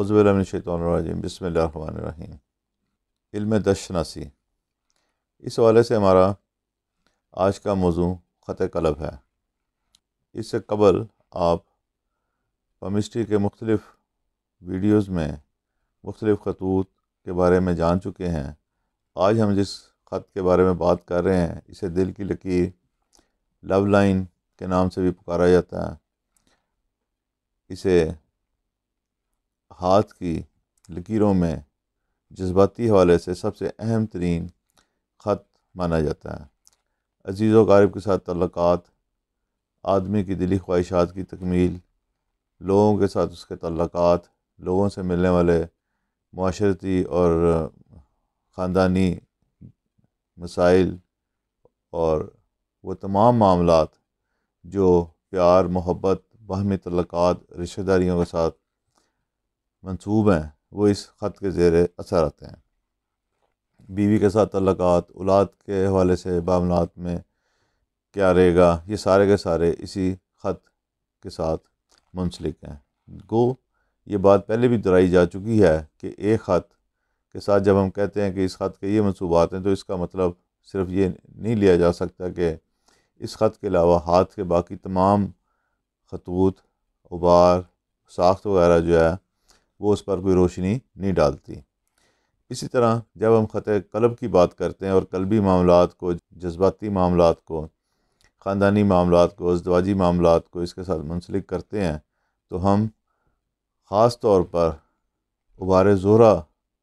अज़बिलशैतरजीम बसमीम इल्म दशनासी इस हवाले से हमारा आज का मौजू ख़त कलब है इससे कबल आप पमिस्ट्री के मुख्तलफ़ वीडियोज़ में मुख्तलिफ़ खतूत के बारे में जान चुके हैं आज हम जिस ख़त के बारे में बात कर रहे हैं इसे दिल की लकीर लव लाइन के नाम से भी पुकारा जाता है इसे हाथ की लकीरों में जज्बाती हवाले से सबसे अहम तरीन ख़त माना जाता है अजीज़ वारब के साथ तल्लक आदमी की दिली ख्वाहिशात की तकमील लोगों के साथ उसके तल्लक़ात लोगों से मिलने वाले माशरती और ख़ानदानी मसाइल और वो तमाम मामला जो प्यार मोहब्बत बाहमी तल्लक रिश्तेदारियों के साथ मनसूब हैं वो इस ख़त के ज़ेर असर आते हैं बीवी के साथ तल्लक औलाद के हवाले से मामलात में क्या रहेगा ये सारे के सारे इसी ख़त के साथ मुंसलिक हैं गो ये बात पहले भी दोहराई जा चुकी है कि एक ख़त के साथ जब हम कहते हैं कि इस ख़त के ये मनसूबात हैं तो इसका मतलब सिर्फ ये नहीं लिया जा सकता कि इस ख़त के अलावा हाथ के बाकी तमाम खतूत उबार साख्त वगैरह जो है वो उस पर कोई रोशनी नहीं डालती इसी तरह जब हम ख़त कलब की बात करते हैं और कलबी मामलों को जज्बाती मामलों को ख़ानदानी मामलों को अजदवाजी मामलों को इसके साथ मुंसलिक करते हैं तो हम ख़ास तौर पर उबार ज़ोरा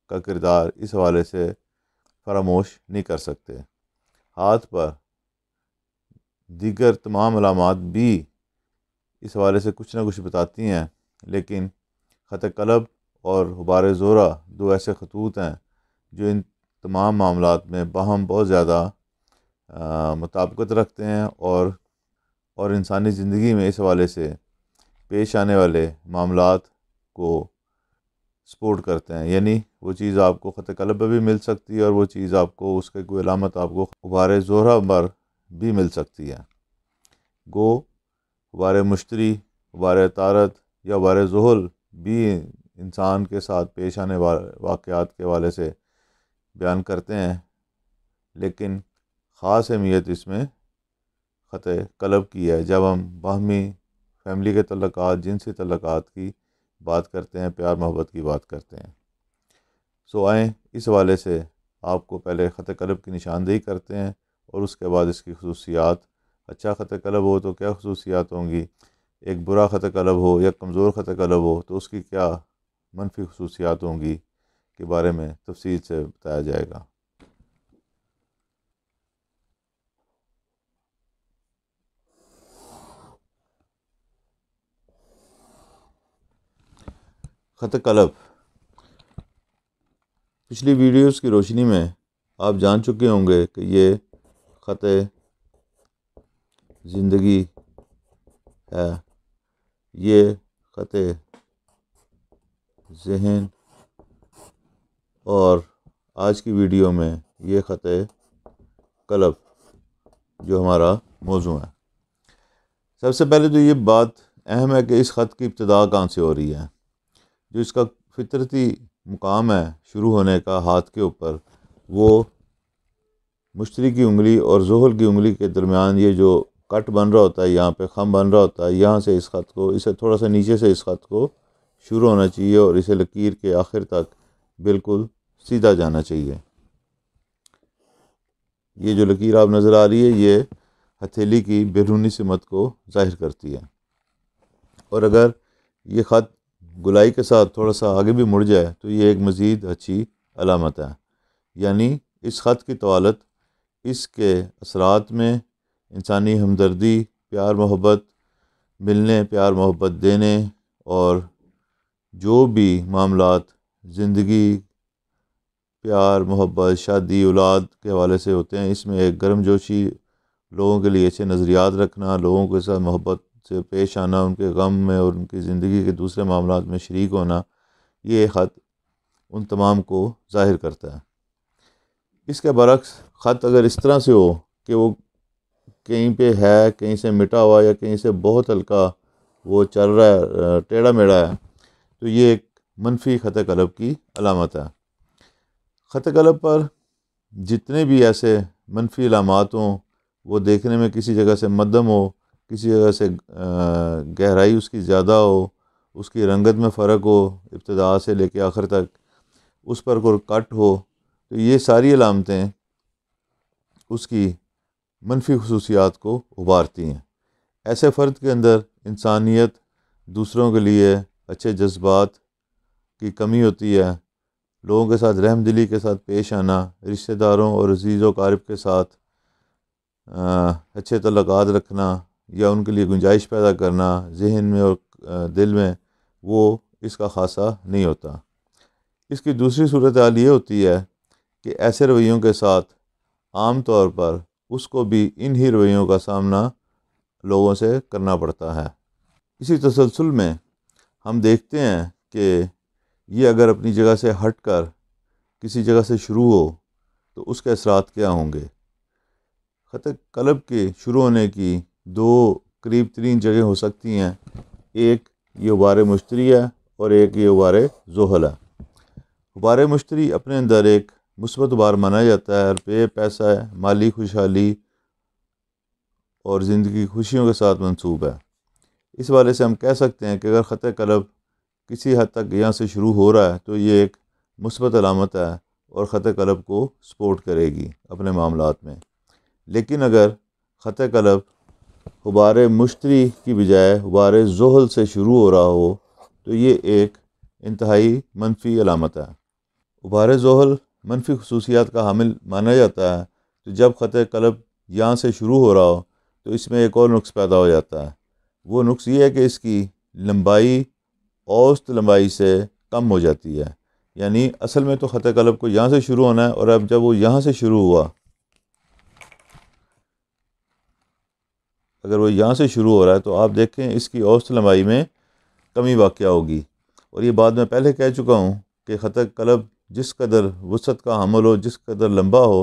का किरदार इस हवाले से फरामोश नहीं कर सकते हाथ पर दीगर तमाम अलामत भी इस हवाले से कुछ ना कुछ बताती हैं लेकिन ख़त कलब और हुबार ज़ोरा दो ऐसे खतूत हैं जो इन तमाम मामला में बाहम बहुत ज़्यादा मुताबकत रखते हैं और और इंसानी ज़िंदगी में इस हवाले से पेश आने वाले मामला को सपोर्ट करते हैं यानी वो चीज़ आपको ख़त कलब पर भी मिल सकती है और वो चीज़ आपको उसके कोई अलामत आपको गुबार ज़ोरा पर भी मिल सकती है गो गुबार मुश्तरी गुबार तारत या वार जहल भी इंसान के साथ पेश आने वाले वाक़ात के हवाले से बयान करते हैं लेकिन ख़ास अहमियत इसमें ख़त कलब की है जब हम बहमी फैमिली के तल्लक जिनसी तल्लक की बात करते हैं प्यार मोहब्बत की बात करते हैं सो आएँ इस हवाले से आपको पहले ख़त कलब की निशानदेही करते हैं और उसके बाद इसकी खसूसियात अच्छा ख़त कलब हो तो क्या खसूसियात होंगी एक बुरा ख़त कलब हो या कमज़ोर ख़त कलब हो तो उसकी क्या मनफी खसूसियात होंगी के बारे में तफसील से बताया जाएगा ख़त कलब पिछली वीडियोस की रोशनी में आप जान चुके होंगे कि ये ख़त ज़िंदगी है ये ख़त जहन और आज की वीडियो में ये ख़त कलब जो हमारा मौजू है सबसे पहले तो ये बात अहम है कि इस ख़त की इब्तदा कहाँ से हो रही है जो इसका फितरती मुकाम है शुरू होने का हाथ के ऊपर वो मुश्तरी की उंगली और जहल की उंगली के दरमियान ये जो कट बन रहा होता है यहाँ पे खम बन रहा होता है यहाँ से इस ख़त को इसे थोड़ा सा नीचे से इस ख़त को शुरू होना चाहिए और इसे लकीर के आखिर तक बिल्कुल सीधा जाना चाहिए ये जो लकीर आप नज़र आ रही है ये हथेली की बैरूनी समत को जाहिर करती है और अगर ये ख़त गुलाई के साथ थोड़ा सा आगे भी मुड़ जाए तो ये एक मज़ीद अच्छी अलामत है यानी इस ख़त की तवालत इसके असरात में इंसानी हमदर्दी प्यार मोहब्बत मिलने प्यार मोहब्बत देने और जो भी मामलात ज़िंदगी प्यार मोहब्बत शादी औलाद के हवाले से होते हैं इसमें एक गर्म जोशी लोगों के लिए अच्छे नज़रियात रखना लोगों के साथ मोहब्बत से पेश आना उनके गम में और उनकी ज़िंदगी के दूसरे मामला में शरीक होना ये ख़त उन तमाम को ज़ाहिर करता है इसके बरक्स ख़त अगर इस तरह से हो कि वो कहीं पे है कहीं से मिटा हुआ या कहीं से बहुत हल्का वो चल रहा है टेढ़ा मेढ़ा है तो ये एक मनफी ख़त कलब की अलामत है ख़त कलब पर जितने भी ऐसे मनफी अलामत हों वो देखने में किसी जगह से मदम हो किसी जगह से गहराई उसकी ज़्यादा हो उसकी रंगत में फ़र्क हो इब्तदा से लेके आखिर तक उस पर कोई कट हो तो ये सारी अलामतें उसकी मनफी खसूसियात को उबारती हैं ऐसे फ़र्द के अंदर इंसानियत दूसरों के लिए अच्छे जज्बात की कमी होती है लोगों के साथ रहम दिली के साथ पेश आना रिश्तेदारों और अजीज़ वारब के साथ आ, अच्छे तलक़ रखना या उनके लिए गुंजाइश पैदा करना जहन में और दिल में वो इसका खासा नहीं होता इसकी दूसरी सूरत हाल ये होती है कि ऐसे रवैयों के साथ आम तौर पर उसको भी इन ही रवैयों का सामना लोगों से करना पड़ता है इसी तसलसल में हम देखते हैं कि ये अगर अपनी जगह से हट कर किसी जगह से शुरू हो तो उसके असरात क्या होंगे ख़त कलब के शुरू होने की दो करीब तरीन जगह हो सकती हैं एक ये वार मुश्तरी है और एक ये उबार जोहल है उबार मुश्तरी अपने अंदर एक मुस्बत बार माना जाता है रुपये पैसा है माली खुशहाली और ज़िंदगी खुशियों के साथ मंसूब है इस वाले से हम कह सकते हैं कि अगर ख़त कलब किसी हद तक यहाँ से शुरू हो रहा है तो ये एक मुस्बत अलामत है और ख़त कलब को सपोर्ट करेगी अपने मामला में लेकिन अगर ख़त कलब गुबार मुश्तरी की बजाय गुबार जहल से शुरू हो रहा हो तो ये एक इंतहाई मनफी अलामत है उबार जहल मनफी खसूसियात का हामिल माना जाता है तो जब ख़त कलब यहाँ से शुरू हो रहा हो तो इसमें एक और नुस्ख़ पैदा हो जाता है वो नुस्ख़ ये है कि इसकी लंबाई औस्त लंबाई से कम हो जाती है यानी असल में तो ख़त कलब को यहाँ से शुरू होना है और अब जब वो यहाँ से शुरू हुआ अगर वो यहाँ से शुरू हो रहा है तो आप देखें इसकी औस्त लंबाई में कमी वाक़ होगी और ये बात मैं पहले कह चुका हूँ कि ख़त कलब जिस कदर वसत का हमल हो जिस कदर लंबा हो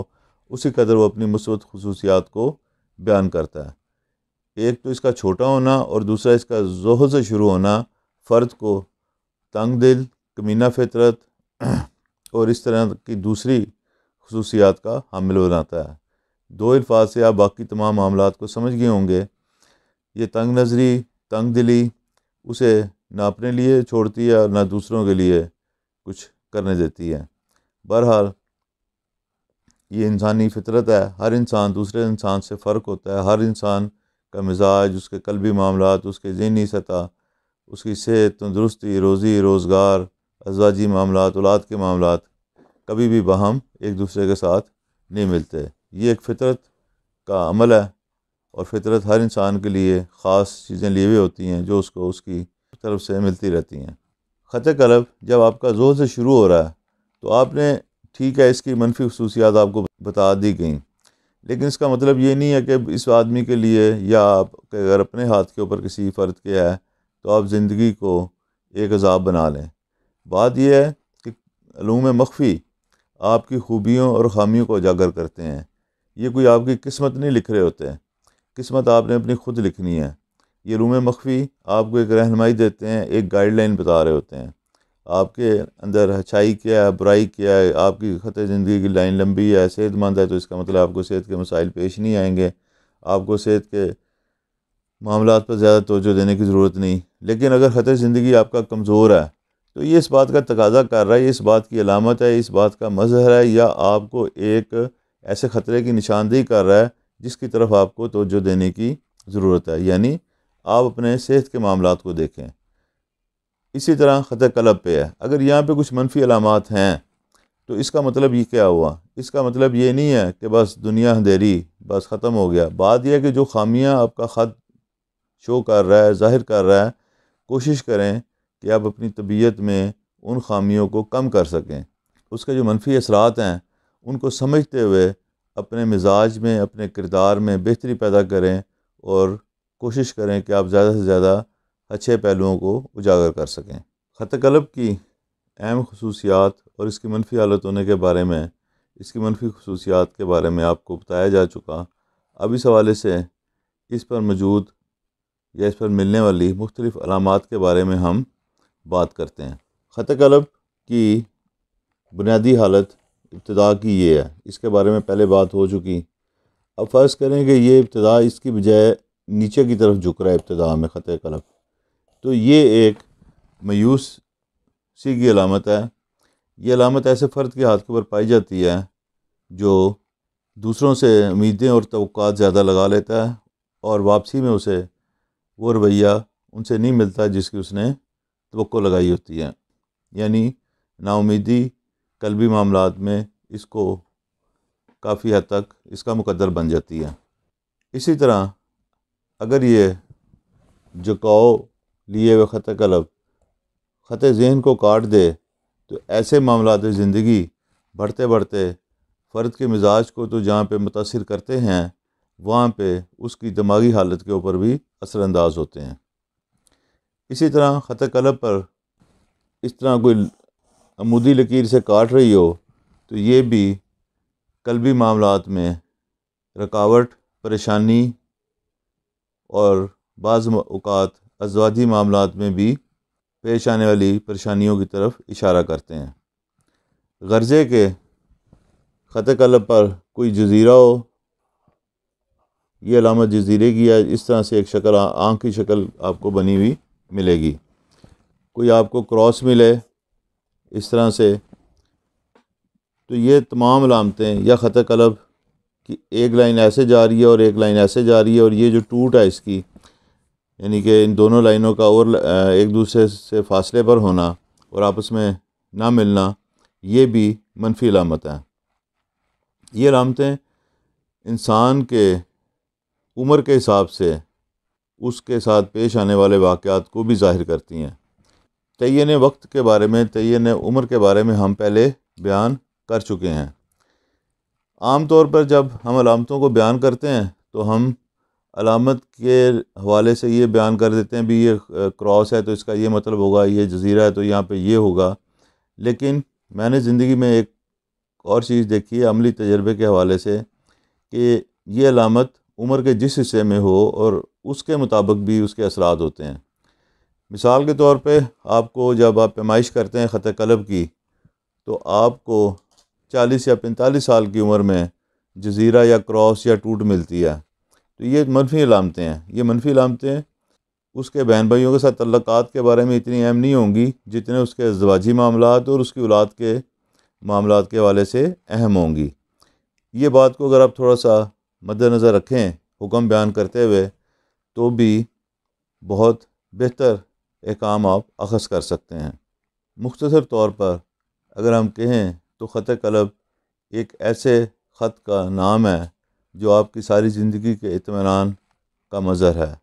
उसी कदर वो अपनी मुसबत खसूसियात को बयान करता है एक तो इसका छोटा होना और दूसरा इसका जोह से शुरू होना फ़र्द को तंग दिल कमीना फितरत और इस तरह की दूसरी खसूसियात का हामिल बनाता है दो अल्फाज से आप बाकी तमाम मामला को समझ गए होंगे ये तंग नज़री तंग दिली उसे ना अपने लिए छोड़ती है और ना दूसरों के लिए कुछ करने देती है बहरहाल ये इंसानी फितरत है हर इंसान दूसरे इंसान से फ़र्क होता है हर इंसान का मिजाज उसके कलबी मामला उसके जहनी सतह उसकी सेहत तंदरुस्ती रोज़ी रोज़गार अजवाजी मामला औलाद के मामला कभी भी बहम एक दूसरे के साथ नहीं मिलते ये एक फितरत का अमल है और फितरत हर इंसान के लिए ख़ास चीज़ें लिए हुई होती हैं जो उसको उसकी तरफ से मिलती रहती हैं ख़त कलब जब आपका जोर से शुरू हो रहा है तो आपने ठीक है इसकी मनफी खसूसियात आपको बता दी गई लेकिन इसका मतलब ये नहीं है कि इस आदमी के लिए या आप अगर अपने हाथ के ऊपर किसी फ़र्द के है तो आप ज़िंदगी को एक अजाब बना लें बात यह है कि लूम मख्फी आपकी खूबियों और खामियों को उजागर करते हैं ये कोई आपकी किस्मत नहीं लिख रहे होते किस्मत आपने अपनी खुद लिखनी है ये रूम मखफी आपको एक रहनमाई देते हैं एक गाइडलाइन बता रहे होते हैं आपके अंदर अच्छाई क्या है बुराई क्या है आपकी ख़त ज़िंदगी की लाइन लंबी है सेहतमंद है तो इसका मतलब आपको सेहत के मसाइल पेश नहीं आएंगे आपको सेहत के मामला पर ज़्यादा तोजो देने की ज़रूरत नहीं लेकिन अगर ख़तर ज़िंदगी आपका कमज़ोर है तो ये इस बात का तकाजा कर रहा है इस बात की अलामत है इस बात का मजहर है या आपको एक ऐसे ख़तरे की निशानदेही कर रहा है जिसकी तरफ आपको तोजो देने की ज़रूरत है यानी आप अपने सेहत के मामला को देखें इसी तरह ख़त कलब पे है अगर यहाँ पे कुछ मनफी अलामत हैं तो इसका मतलब ये क्या हुआ इसका मतलब ये नहीं है कि बस दुनिया अंधेरी बस ख़त्म हो गया बात यह है कि जो ख़ामियाँ आपका ख़त शो कर रहा है ज़ाहिर कर रहा है कोशिश करें कि आप अपनी तबीयत में उन खामियों को कम कर सकें उसके जो मनफी असरात हैं उनको समझते हुए अपने मिजाज में अपने किरदार में बेहतरी पैदा करें और कोशिश करें कि आप ज़्यादा से ज़्यादा अच्छे पहलुओं को उजागर कर सकें ख़त कलब की अहम खसूसियात और इसकी मनफी हालत होने के बारे में इसकी मनफी खसूसियात के बारे में आपको बताया जा चुका अब इस हवाले से इस पर मौजूद या इस पर मिलने वाली मुख्तलिफ़ के बारे में हम बात करते हैं ख़त कलब की बुनियादी हालत इब्तदा की ये है इसके बारे में पहले बात हो चुकी अब फ़र्ज़ करें कि ये इब्तदा इसकी बजाय नीचे की तरफ झुक रहा है इब्तदा में ख़त कलब तो ये एक मायूस सी की अलामत है ये अलामत ऐसे फ़र्द के हाथ के ऊपर पाई जाती है जो दूसरों से उम्मीदें और तो ज़्यादा लगा लेता है और वापसी में उसे वो रवैया उनसे नहीं मिलता जिसकी उसने तो लगाई होती है यानी नाउमीदी कलबी मामला में इसको काफ़ी हद तक इसका मुकदर बन जाती है इसी तरह अगर ये जकाओ लिए हुए ख़त कलब ख़त जहन को काट दे तो ऐसे मामला ज़िंदगी बढ़ते बढ़ते फ़र्द के मिजाज को तो जहाँ पर मुतासर करते हैं वहाँ पर उसकी दिमागी हालत के ऊपर भी असरानंदाज होते हैं इसी तरह ख़त कलब पर इस तरह कोई अमूदी लकीर से काट रही हो तो ये भी कलबी मामला में रकावट परेशानी और बाज़ात अजवाजी मामलों में भी पेश आने वाली परेशानियों की तरफ इशारा करते हैं गर्ज़े के ख़त कलब पर कोई जजीरा हो ये अलामत जजीरे की है इस तरह से एक शक्ल आँख की शक्ल आपको बनी हुई मिलेगी कोई आपको क्रॉस मिले इस तरह से तो ये तमाम अलामतें या ख़त कलब कि एक लाइन ऐसे जा रही है और एक लाइन ऐसे जा रही है और ये जो टूट है इसकी यानी कि इन दोनों लाइनों का और एक दूसरे से फासले पर होना और आपस में ना मिलना ये भी मनफी अलामत हैं ये अलामतें इंसान के उम्र के हिसाब से उसके साथ पेश आने वाले वाक़ात को भी जाहिर करती हैं तयन वक्त के बारे में तयन उम्र के बारे में हम पहले बयान कर चुके हैं आम तौर पर जब हम अलामतों को बयान करते हैं तो हम अलामत के हवाले से ये बयान कर देते हैं भी ये क्रॉस है तो इसका ये मतलब होगा ये जजीरा है तो यहाँ पे ये होगा लेकिन मैंने ज़िंदगी में एक और चीज़ देखी है अमली तजर्बे के हवाले से कि ये अलामत उम्र के जिस हिस्से में हो और उसके मुताबिक भी उसके असरात होते हैं मिसाल के तौर पे आपको जब आप पैमाइश करते हैं ख़त कलब की तो आपको 40 या 45 साल की उम्र में जजीरा या क्रॉस या टूट मिलती है तो ये मनफी अलामतें हैं ये मनफी अलामतें उसके बहन भाइयों के साथ तल्लक़ात के बारे में इतनी अहम नहीं होंगी जितने उसके अजवाजी मामला और उसकी औलाद के मामला के हवाले से अहम होंगी ये बात को अगर आप थोड़ा सा मद्दनज़र रखें हुक्म बयान करते हुए तो भी बहुत बेहतर एक आप अखज़ कर सकते हैं मुख्तर तौर पर अगर हम कहें तो ख़त कलब एक ऐसे ख़त का नाम है जो आपकी सारी ज़िंदगी के इतमान का मज़र है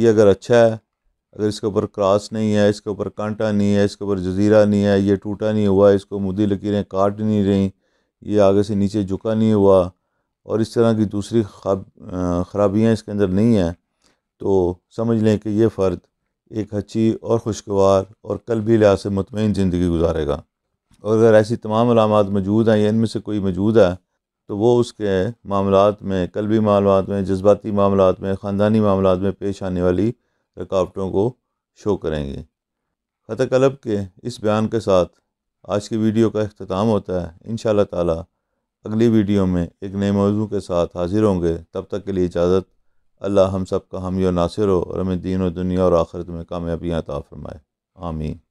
ये अगर अच्छा है अगर इसके ऊपर क्रॉस नहीं है इसके ऊपर कांटा नहीं है इसके ऊपर जजीरा नहीं है ये टूटा नहीं हुआ इसको मुदी लकीरें काट नहीं रहीं ये आगे से नीचे झुका नहीं हुआ और इस तरह की दूसरी खराबियाँ इसके अंदर नहीं हैं तो समझ लें कि यह फ़र्द एक अच्छी और खुशगवार और कल भी लिहाज से मतमिन ज़िंदगी गुजारेगा और अगर ऐसी तमाम अलामत मौजूद हैं या इनमें से कोई मौजूद है तो वो उसके मामलों में कलबी मामलों में जज्बाती मामलों में ख़ानदानी मामलों में पेश आने वाली रुकावटों को शो करेंगे ख़त कलब के इस बयान के साथ आज की वीडियो का अख्ताम होता है इन ताला अगली वीडियो में एक नए मौजू के साथ हाजिर होंगे तब तक के लिए इजाज़त अल्लाह हम सब का हमी और नासिर हो और हमें दीन और दुनिया और आखिरत में कामयाबियाँ ताफरमाए फ़रमाए आमीन